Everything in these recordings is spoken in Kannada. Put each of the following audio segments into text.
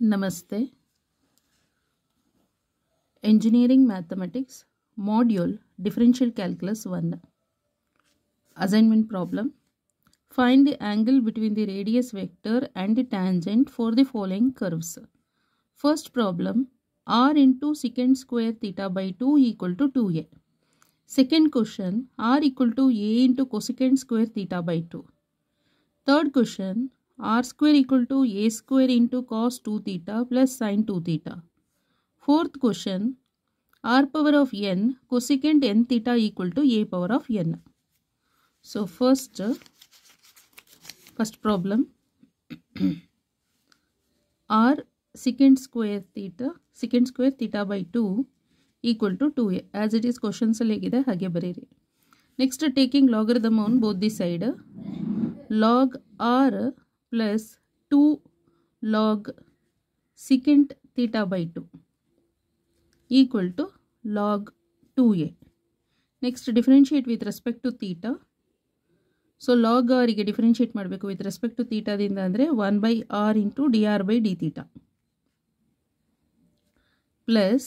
Namaste. Engineering Mathematics Module Differential Calculus 1 Assignment Problem Find the angle between the radius vector and the tangent for the following curves. First problem r into secant square theta by 2 equal to 2a. Second question r equal to a into cosecant square theta by 2. Third question r square equal to a square into cos two theta plus sin two theta fourth question r power of n cosecant n theta equal to a power of n so first first problem r secant square theta secant square theta by two equal to to as it is क्वेश्चनसल हे बर नेक्स्ट टेकिंग लॉगर दम both the side log r plus log log secant by two equal to log log a next differentiate with respect to theta so log ಆರಿಗೆ ಡಿಫ್ರೆನ್ಷಿಯೇಟ್ ಮಾಡಬೇಕು ವಿತ್ ರೆಸ್ಪೆಕ್ಟ್ ಟು ತೀಟಾದಿಂದ ಅಂದರೆ one by r into d r by d theta plus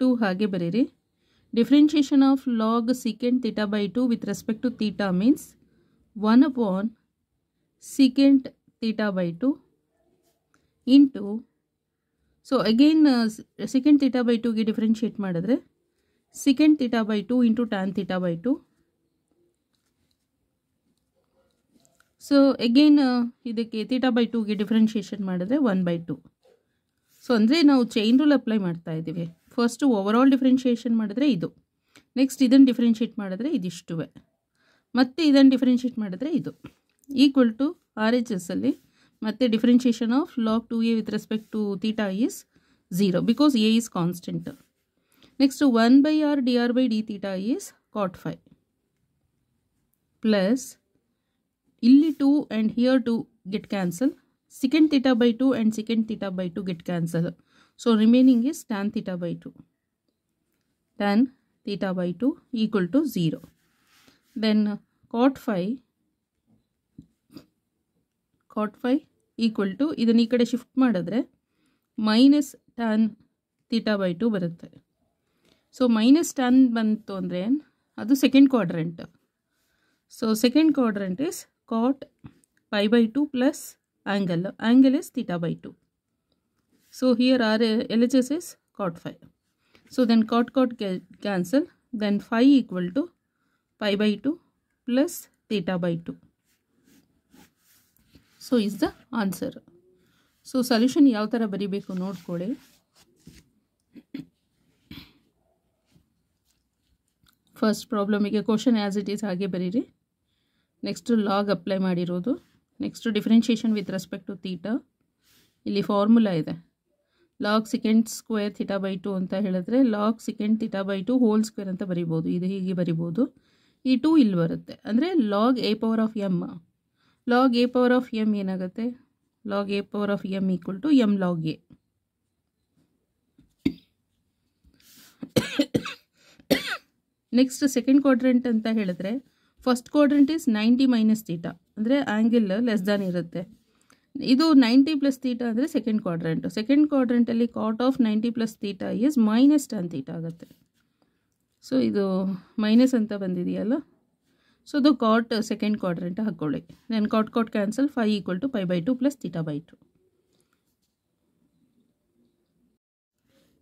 two ಹಾಗೆ ಬರೀರಿ differentiation of log secant theta by two with respect to theta means one upon secant theta by two into so again secant second by by 2 ಗೆ ಡಿಫರೆನ್ಷಿಯೇಟ್ ಮಾಡಿದ್ರೆ secant theta by 2 into tan theta by 2 so again ಇದಕ್ಕೆ ಥೀಟಾ ಬೈ ಟೂಗೆ ಡಿಫ್ರೆನ್ಷಿಯೇಷನ್ ಮಾಡಿದ್ರೆ ಒನ್ ಬೈ ಟು ಸೊ ಅಂದರೆ ನಾವು ಚೈನ್ ರೂಲ್ ಅಪ್ಲೈ ಮಾಡ್ತಾ ಇದ್ದೀವಿ ಫಸ್ಟು ಓವರ್ ಆಲ್ ಡಿಫ್ರೆನ್ಷಿಯೇಷನ್ ಮಾಡಿದ್ರೆ ಇದು ನೆಕ್ಸ್ಟ್ ಇದನ್ನು ಡಿಫ್ರೆನ್ಷಿಯೇಟ್ ಮಾಡಿದ್ರೆ ಇದಿಷ್ಟುವೆ ಮತ್ತು ಇದನ್ನು ಡಿಫ್ರೆನ್ಷಿಯೇಟ್ ಮಾಡಿದ್ರೆ ಇದು equal to R RHS alli matte differentiation of log 2a with respect to theta is 0 because a is constant. Next to 1 by r dr by d theta is cot phi plus illi 2 and here 2 get cancel. secant theta by 2 and secant theta by 2 get cancel. So remaining is tan theta by 2 tan theta by 2 equal to 0 then cot phi cot phi equal to ಇದನ್ನು ಈ ಕಡೆ ಶಿಫ್ಟ್ ಮಾಡಿದ್ರೆ minus tan theta by two ಬರುತ್ತೆ ಸೊ ಮೈನಸ್ ಟ್ಯಾನ್ ಬಂತು ಅಂದರೆ ಅದು second quadrant so second quadrant is cot pi by two plus angle angle is theta by two so here R L H S is cot phi so then cot cot cancel then phi equal to pi by two plus theta by two so is the answer so solution ಯಾವ ಥರ ಬರೀಬೇಕು ನೋಡ್ಕೊಳ್ಳಿ ಫಸ್ಟ್ ಪ್ರಾಬ್ಲಮಿಗೆ ಕ್ವಶನ್ ಆ್ಯಸ್ ಇಟ್ ಈಸ್ ಹಾಗೆ ಬರೀರಿ ನೆಕ್ಸ್ಟು ಲಾಗ್ ಅಪ್ಲೈ ಮಾಡಿರೋದು next differentiation with respect to theta ಇಲ್ಲಿ ಫಾರ್ಮುಲಾ ಇದೆ log secant square theta by two ಅಂತ ಹೇಳಿದ್ರೆ log secant theta by two whole square ಅಂತ ಬರಿಬೋದು ಇದು ಹೀಗೆ ಬರಿಬೋದು ಈ ಟು ಇಲ್ಲಿ ಬರುತ್ತೆ ಅಂದರೆ log a power of m log a power of m ಏನಾಗುತ್ತೆ log a power of m equal to m log a next second quadrant ಅಂತ ಹೇಳಿದ್ರೆ first quadrant is ninety minus theta ಅಂದರೆ ಆ್ಯಂಗಲ್ ಲೆಸ್ ದಾನ್ ಇರುತ್ತೆ ಇದು ನೈಂಟಿ ಪ್ಲಸ್ ತೀಟಾ ಅಂದರೆ ಸೆಕೆಂಡ್ ಕ್ವಾಡ್ರೆಂಟು ಸೆಕೆಂಡ್ ಕ್ವಾಡ್ರೆಂಟಲ್ಲಿ cot of ninety plus theta is minus tan theta ಆಗುತ್ತೆ ಸೊ ಇದು ಮೈನಸ್ ಅಂತ ಬಂದಿದೆಯಲ್ಲ ಸೊ ಅದು ಕಾಟ್ ಸೆಕೆಂಡ್ ಕ್ವಾಡ್ರೆಂಟ್ ಹಾಕ್ಕೊಳ್ಳಿ then cot cot cancel phi equal to phi by two plus theta by two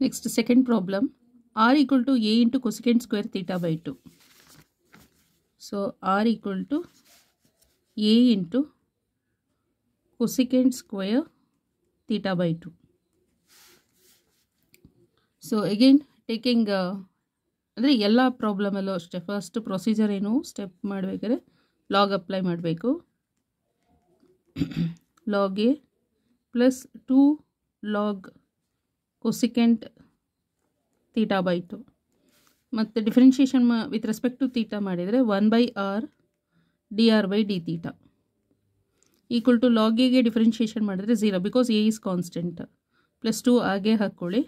next second problem r equal to a into cosecant square theta by two so r equal to a into cosecant square theta by two so again taking ಅಂದರೆ ಎಲ್ಲ ಪ್ರಾಬ್ಲಮಲ್ಲೂ ಅಷ್ಟೇ ಫಸ್ಟ್ ಪ್ರೊಸೀಜರ್ ಏನು ಸ್ಟೆಪ್ ಮಾಡಬೇಕಾದ್ರೆ ಲಾಗ್ ಅಪ್ಲೈ ಮಾಡಬೇಕು log a plus two log cosecant theta by two ಮತ್ತು ಡಿಫ್ರೆನ್ಷಿಯೇಷನ್ ಮಾ ವಿತ್ ರೆಸ್ಪೆಕ್ಟ್ ಟು ತೀಟಾ ಮಾಡಿದರೆ one by r d r by d theta equal to ಲಾಗಿಗೆ ಡಿಫ್ರೆನ್ಷಿಯೇಷನ್ ಮಾಡಿದರೆ zero because a is constant plus two ಹಾಗೆ ಹಾಕ್ಕೊಳ್ಳಿ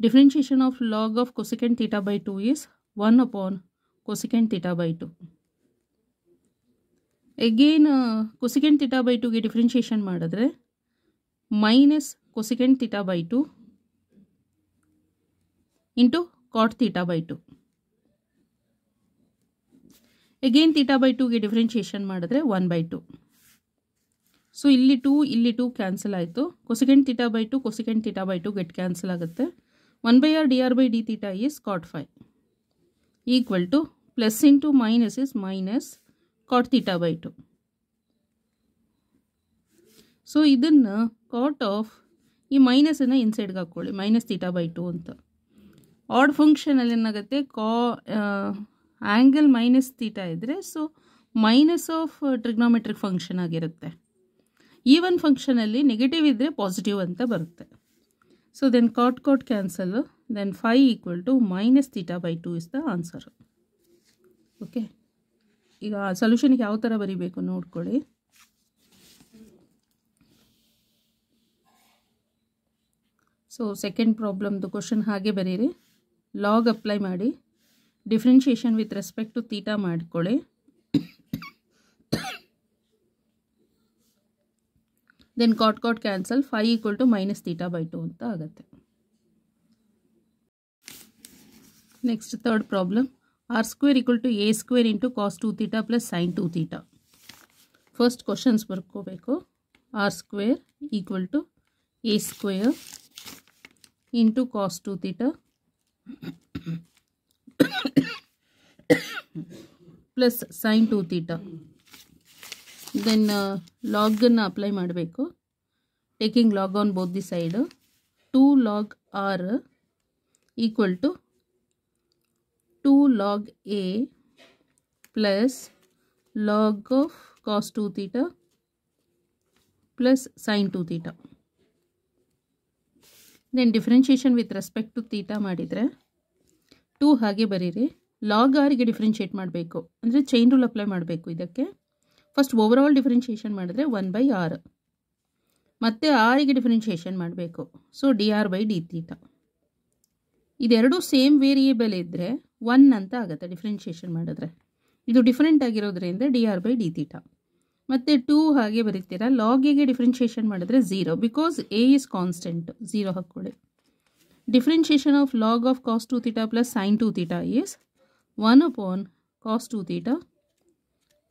differentiation of log of cosecant theta by 2 is 1 upon cosecant theta by 2. Again, uh, cosecant theta by 2 differentiation maadadre, minus cosecant theta by 2 into cot theta by 2. Again, theta by 2 differentiation maadadre, 1 by 2. So, illi 2, illi 2 cancel aayitthu. Cosecant theta by 2, cosecant theta by 2 get cancel aagatthu. 1 by r dr by d theta is cot phi equal to plus into minus is minus cot theta by 2. So ಇದನ್ನು ಕಾಟ್ ಆಫ್ ಈ ಮೈನಸನ್ನು ಇನ್ಸೈಡ್ಗೆ ಹಾಕ್ಕೊಳ್ಳಿ ಮೈನಸ್ ತೀಟಾ ಬೈ ಟು ಅಂತ ಆಡ್ ಫಂಕ್ಷನಲ್ಲಿ ಏನಾಗುತ್ತೆ ಕಾ ಆ್ಯಂಗಲ್ ಮೈನಸ್ ತೀಟಾ ಇದ್ದರೆ so minus of trigonometric function ಆಗಿರುತ್ತೆ ಈ ಒನ್ ಫಂಕ್ಷನಲ್ಲಿ ನೆಗೆಟಿವ್ ಇದ್ದರೆ ಪಾಸಿಟಿವ್ ಅಂತ ಬರುತ್ತೆ so then cot cot cancel. Then phi equal to minus theta by two is the answer. Okay ಈಗ ಸೊಲ್ಯೂಷನ್ಗೆ ಯಾವ ಥರ ಬರೀಬೇಕು ನೋಡ್ಕೊಳ್ಳಿ ಸೊ ಸೆಕೆಂಡ್ ಪ್ರಾಬ್ಲಮ್ದು ಕ್ವಶನ್ ಹಾಗೆ ಬರೀರಿ ಲಾಗ್ ಅಪ್ಲೈ ಮಾಡಿ differentiation with respect to theta ಮಾಡಿಕೊಳ್ಳಿ then cot cot cancel phi equal to minus theta by two अंत आगते next third problem r square equal to a square into cos two theta plus sin two theta first question बरको r square equal to a square into cos two theta plus sin two theta then ಲಾಗನ್ನು ಅಪ್ಲೈ ಮಾಡಬೇಕು taking log on both the side two log r equal to two log a plus log of cos two theta plus sin two theta then differentiation with respect to theta ಮಾಡಿದರೆ ಟೂ ಹಾಗೆ ಬರೀರಿ ಲಾಗ್ ಆರ್ಗೆ ಡಿಫ್ರೆನ್ಷಿಯೇಟ್ ಮಾಡಬೇಕು ಅಂದರೆ ಚೈನ್ ರೂಲ್ ಅಪ್ಲೈ ಮಾಡಬೇಕು ಇದಕ್ಕೆ ಫಸ್ಟ್ ಓವರ್ ಆಲ್ ಡಿಫ್ರೆನ್ಷಿಯೇಷನ್ ಮಾಡಿದ್ರೆ ಒನ್ ಬೈ ಆರ್ ಮತ್ತು ಆರಿಗೆ ಡಿಫ್ರೆನ್ಷಿಯೇಷನ್ ಮಾಡಬೇಕು so d r by d theta ಇದೆರಡೂ ಸೇಮ್ ವೇರಿಯೇಬಲ್ ಇದ್ದರೆ ಒನ್ ಅಂತ ಆಗುತ್ತೆ ಡಿಫ್ರೆನ್ಷಿಯೇಷನ್ ಮಾಡಿದ್ರೆ ಇದು ಡಿಫ್ರೆಂಟ್ ಆಗಿರೋದ್ರಿಂದ d r by d theta ಮತ್ತು ಟೂ ಹಾಗೆ ಬರೀತೀರ ಲಾಗಿಗೆ ಡಿಫ್ರೆನ್ಷಿಯೇಷನ್ ಮಾಡಿದ್ರೆ zero because a is constant zero ಹಾಕ್ಕೊಳ್ಳಿ differentiation of log of cos two theta plus sin two theta is one one cos two theta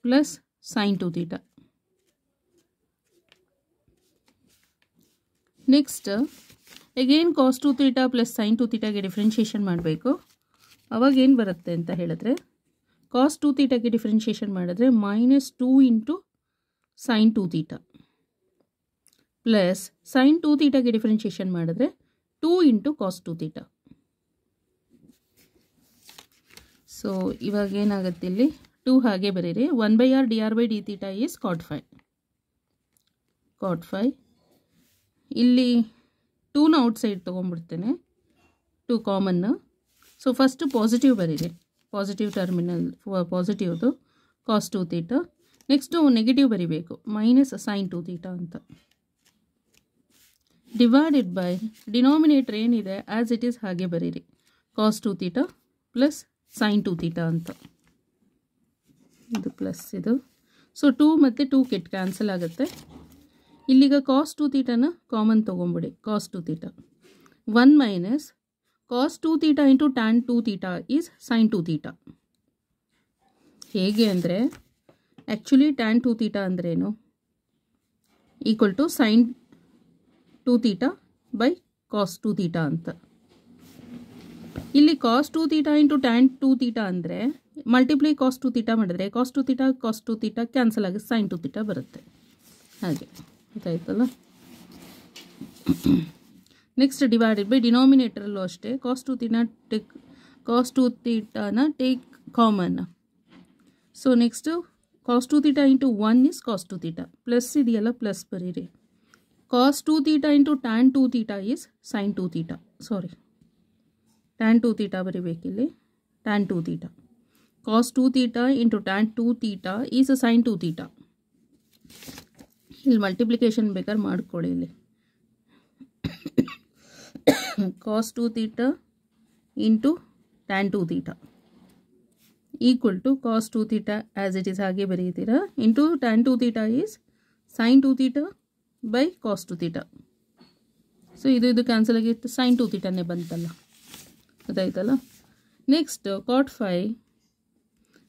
plus sin two theta next again cos two theta plus sin two ತೀಟಾಗೆ ಡಿಫ್ರೆನ್ಷಿಯೇಷನ್ ಮಾಡಬೇಕು ಅವಾಗ ಏನು ಬರುತ್ತೆ ಅಂತ ಹೇಳಿದ್ರೆ ಕಾಸ್ ಟು ತೀಟಾಗೆ ಡಿಫ್ರೆನ್ಷಿಯೇಷನ್ ಮಾಡಿದ್ರೆ minus two into sin two theta plus sin two ತೀಟಾಗೆ ಡಿಫ್ರೆನ್ಷಿಯೇಷನ್ ಮಾಡಿದ್ರೆ two into cos two theta so ಇವಾಗ ಏನಾಗುತ್ತೆ ಇಲ್ಲಿ ಟೂ ಹಾಗೆ ಬರೀರಿ one by r d r by d theta is cot phi cot phi ಇಲ್ಲಿ ಟೂನ ಔಟ್ಸೈಡ್ ತೊಗೊಂಬಿಡ್ತೇನೆ ಟೂ ಕಾಮನ್ನು ಸೊ ಫಸ್ಟು ಪಾಸಿಟಿವ್ ಬರೀರಿ ಪಾಸಿಟಿವ್ ಟರ್ಮಿನಲ್ ಪಾಸಿಟಿವ್ದು cos two theta next negative ಬರೀಬೇಕು ಮೈನಸ್ ಸೈನ್ ಟು ತೀಟ ಅಂತ ಡಿವೈಡೆಡ್ ಬೈ ಡಿನಾಮಿನೇಟರ್ ಏನಿದೆ ಆ್ಯಸ್ ಇಟ್ ಈಸ್ ಹಾಗೆ ಬರೀರಿ cos two theta plus sin two theta ಅಂತ ಇದು ಪ್ಲಸ್ ಇದು ಸೊ ಟೂ ಮತ್ತು ಟೂ ಕೆಟ್ ಕ್ಯಾನ್ಸಲ್ ಆಗುತ್ತೆ ಇಲ್ಲಿಗ ಕಾಸ್ಟ್ ಟೂ ತೀಟನ ಕಾಮನ್ ತೊಗೊಂಬಿಡಿ cos two theta one minus cos two theta into tan two theta is sign two theta ಹೇಗೆ ಅಂದರೆ ಆ್ಯಕ್ಚುಲಿ ಟ್ಯಾನ್ ಟೂ ತೀಟ ಅಂದ್ರೇನು equal to sine two theta by cos two theta ಅಂತ ಇಲ್ಲಿ cos two theta into tan two theta ಅಂದರೆ मलटिप्ली कॉस्ट टू तीटा मेरे cos two theta cos two theta cancel sine two theta बरते नेक्स्ट डिवाइडेड बै डिनोमेटरलू अस्टे cos two theta take cos two तीटान take common so next cos two theta into one is cos two theta plus plus बरी रि cos two theta into tan two theta is sine two theta sorry tan two theta बरी tan two theta cos 2 theta into tan 2 theta is sin 2 theta ಇಲ್ಲಿ ಮಲ್ಟಿಪ್ಲಿಕೇಶನ್ ಬೇಕಾದ್ರೆ ಮಾಡ್ಕೊಳ್ಳಿ ಇಲ್ಲಿ cos two theta into tan two theta equal to cos two theta as it is ಹಾಗೆ ಬರೆಯುತ್ತೀರಾ into tan two theta is sign two theta by cos two theta so ಇದು ಇದು ಕ್ಯಾನ್ಸಲ್ ಆಗಿತ್ತು ಸೈನ್ ಟು ತೀಟನೇ ಬಂತಲ್ಲ ಅದಾಯ್ತಲ್ಲ next cot phi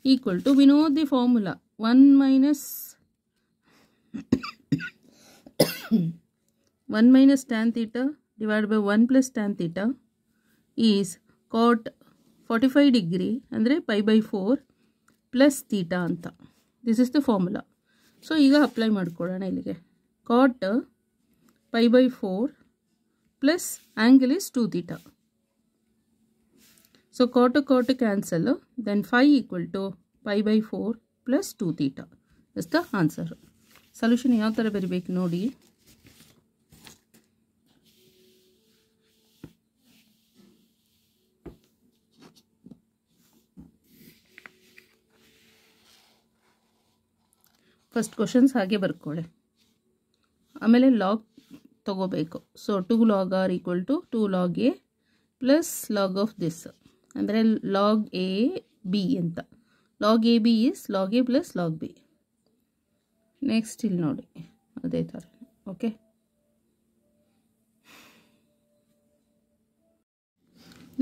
equal to, we know the formula, 1 minus 1 minus tan theta divided by 1 plus tan theta is cot 45 degree ಅಂದರೆ 4 ಬೈ ಫೋರ್ ಪ್ಲಸ್ ತೀಟಾ ಅಂತ this is the formula so ಈಗ ಅಪ್ಲೈ ಮಾಡ್ಕೊಳ್ಳೋಣ ಇಲ್ಲಿಗೆ cot pi 4 four plus angle is two so cot cot cot then phi equal to to by four plus plus 2 theta is the solution ಯಾವ ಥರ ಬರಿಬೇಕು ನೋಡಿ ಫಸ್ಟ್ ಕ್ವಶನ್ಸ್ ಹಾಗೆ ಬರ್ಕೊಳ್ಳಿ ಆಮೇಲೆ ಲಾಗ್ ತಗೋಬೇಕು so two log r equal to two log a plus log of this ಅಂದರೆ ಲಾಗ್ ಎ ಬಿ ಅಂತ log a b is log a plus log b next ಇಲ್ಲಿ ನೋಡಿ ಅದೇ ಥರ okay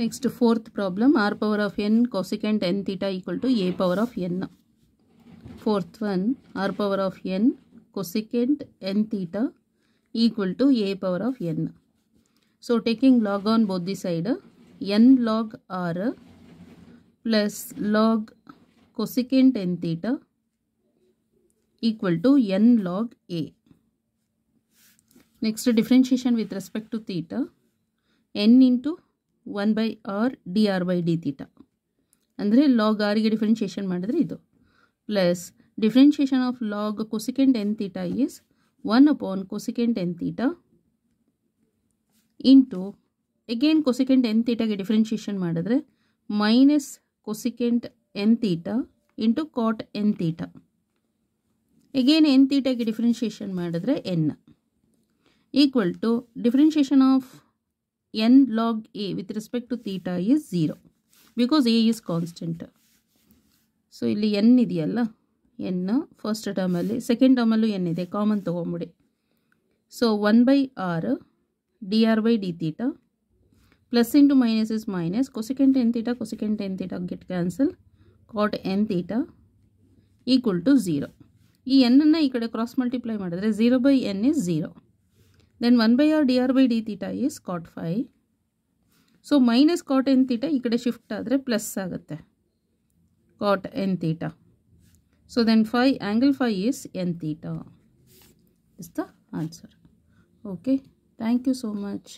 next fourth problem r power of n cosecant n theta equal to a power of n fourth one r power of n cosecant n theta equal to a power of n so taking log on both the side n log r plus log cosecant n theta equal to n log a. Next differentiation with respect to theta n into 1 by r dr by d theta. ಅಂದರೆ ಲಾಗ್ ಆರಿಗೆ ಡಿಫ್ರೆನ್ಷಿಯೇಷನ್ ಮಾಡಿದ್ರೆ ಇದು Plus differentiation of log cosecant n theta is 1 upon cosecant n theta into again cosecant n ತೀಟಾಗೆ ಡಿಫ್ರೆನ್ಷಿಯೇಷನ್ ಮಾಡಿದ್ರೆ minus cosecant n theta into cot n theta again n ತೀಟಾಗೆ ಡಿಫ್ರೆನ್ಷಿಯೇಷನ್ ಮಾಡಿದ್ರೆ n equal to differentiation of n log a with respect to theta is zero because a is constant so ಇಲ್ಲಿ ಎನ್ ಇದೆಯಲ್ಲ ಎನ್ ಫಸ್ಟ್ ಟರ್ಮಲ್ಲಿ ಸೆಕೆಂಡ್ ಟರ್ಮಲ್ಲೂ ಎನ್ ಇದೆ ಕಾಮನ್ ತೊಗೊಂಬಿಡಿ so one by r d r by d theta plus into minus is minus cosecant N theta, cosecant n theta get cancel cot n theta equal to 0. ಈ ಎನ್ನನ್ನು ಈ ಕಡೆ ಕ್ರಾಸ್ ಮಲ್ಟಿಪ್ಲೈ ಮಾಡಿದ್ರೆ zero by n is zero then one by r d r by d theta is cot phi so minus cot n theta ಈ ಕಡೆ ಶಿಫ್ಟ್ ಆದರೆ ಪ್ಲಸ್ ಆಗುತ್ತೆ cot n theta so then phi angle phi is n theta is the answer okay thank you so much